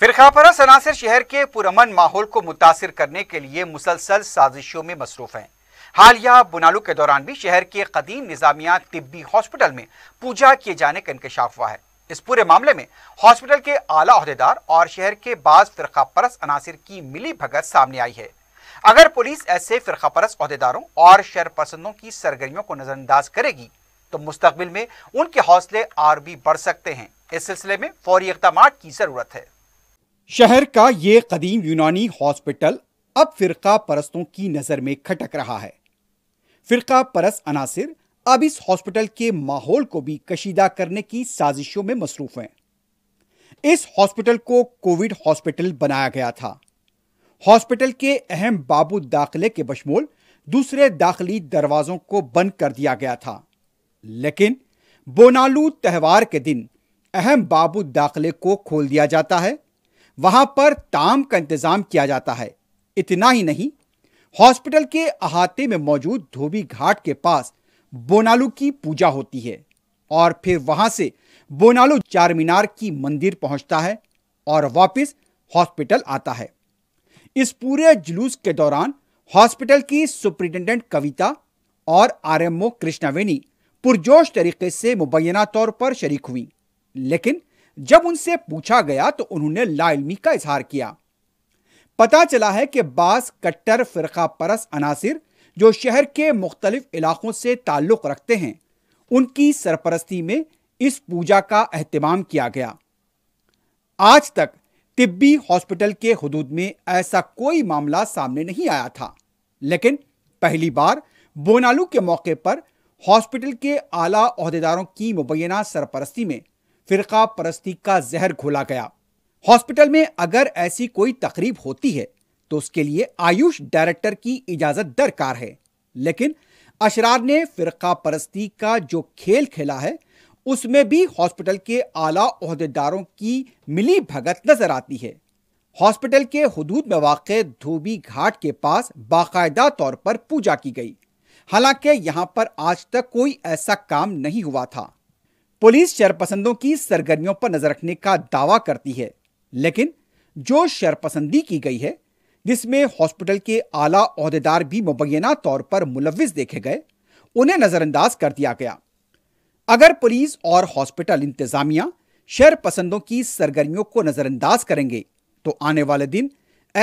फिर खापरा सनासिर शहर के पुरमन माहौल को मुतासर करने के लिए मुसलसल साजिशों में मसरूफ हैं हालिया बुनालू के दौरान भी शहर के कदीम निज़ामिया तिब्बी हॉस्पिटल में पूजा किए जाने का इंकशाफ हुआ है इस पूरे मामले में हॉस्पिटल के आला अहदेदार और शहर के बाद फिर परस अनासर की मिली भगत सामने आई है अगर पुलिस ऐसे फिर परस अहदेदारों और शहर पसंदों की सरगर्मियों को नजरअंदाज करेगी तो मुस्तबिल में उनके हौसले और भी बढ़ सकते हैं इस सिलसिले में फौरी इकदाम की जरूरत है शहर का ये कदीम यूनानी हॉस्पिटल अब फिरका परस्तों की नज़र में खटक रहा है फिरका परस अनासिर अब इस हॉस्पिटल के माहौल को भी कशीदा करने की साजिशों में मसरूफ हैं इस हॉस्पिटल को कोविड हॉस्पिटल बनाया गया था हॉस्पिटल के अहम बाबू दाखिले के बशमोल दूसरे दाखिली दरवाजों को बंद कर दिया गया था लेकिन बोनालू त्यौहार के दिन अहम बाबू दाखिले को खोल दिया जाता है वहां पर ताम का इंतज़ाम किया जाता है इतना ही नहीं हॉस्पिटल के अहाते में मौजूद धोबी घाट के पास बोनालू की पूजा होती है और फिर वहां से बोनालू चार मीनार की मंदिर पहुंचता है और वापस हॉस्पिटल आता है इस पूरे जुलूस के दौरान हॉस्पिटल की सुप्रिंटेंडेंट कविता और आरएमओ कृष्णावेणी पुरजोश तरीके से मुबैना तौर पर शरीक हुई लेकिन जब उनसे पूछा गया तो उन्होंने लाइलमी का इजहार किया पता चला है कि बास कट्टर फ़िरका परस अनासर जो शहर के मुख्तलिफ इलाकों से ताल्लुक़ रखते हैं उनकी सरपरस्ती में इस पूजा का अहतमाम किया गया आज तक तिब्बी हॉस्पिटल के हदूद में ऐसा कोई मामला सामने नहीं आया था लेकिन पहली बार बोनालू के मौके पर हॉस्पिटल के आला अहदेदारों की मुबैना सरपरस्ती में फिरका परस्ती का जहर घोला गया हॉस्पिटल में अगर ऐसी कोई तकरीब होती है तो उसके लिए आयुष डायरेक्टर की इजाजत दरकार है लेकिन अशरार ने फिरका परस्ती का जो खेल खेला है उसमें भी हॉस्पिटल के आला अहदेदारों की मिली भगत नजर आती है हॉस्पिटल के हदूद में वाक़ धोबी घाट के पास बाकायदा तौर पर पूजा की गई हालांकि यहां पर आज तक कोई ऐसा काम नहीं हुआ था पुलिस शरपसंदों की सरगर्मियों पर नजर रखने का दावा करती है लेकिन जो शरपसंदी की गई है जिसमें हॉस्पिटल के आला अहदेदार भी मुबैना तौर पर मुलविस देखे गए उन्हें नजरअंदाज कर दिया गया अगर पुलिस और हॉस्पिटल इंतजामिया शरपसंदों की सरगर्मियों को नजरअंदाज करेंगे तो आने वाले दिन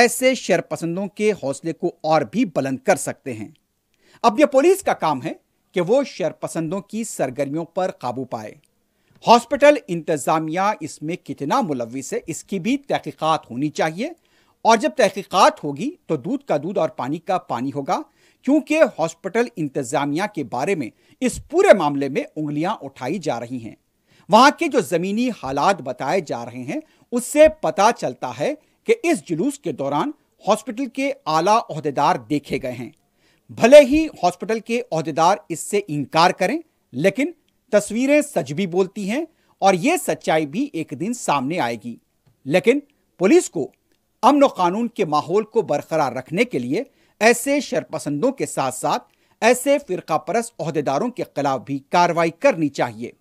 ऐसे शरपसंदों के हौसले को और भी बुलंद कर सकते हैं अब यह पुलिस का काम है कि वो शरपसंदों की सरगर्मियों पर काबू पाए हॉस्पिटल इंतज़ामिया इसमें कितना मुलविस है इसकी भी तहकीकत होनी चाहिए और जब तहकीकत होगी तो दूध का दूध और पानी का पानी होगा क्योंकि हॉस्पिटल इंतज़ामिया के बारे में इस पूरे मामले में उंगलियां उठाई जा रही हैं वहां के जो ज़मीनी हालात बताए जा रहे हैं उससे पता चलता है कि इस जुलूस के दौरान हॉस्पिटल के आला अहदेदार देखे गए हैं भले ही हॉस्पिटल के अहदेदार इससे इनकार करें लेकिन तस्वीरें सच भी बोलती हैं और यह सच्चाई भी एक दिन सामने आएगी लेकिन पुलिस को अमन कानून के माहौल को बरकरार रखने के लिए ऐसे शरपसंदों के साथ साथ ऐसे फिरकापरस अहदेदारों के खिलाफ भी कार्रवाई करनी चाहिए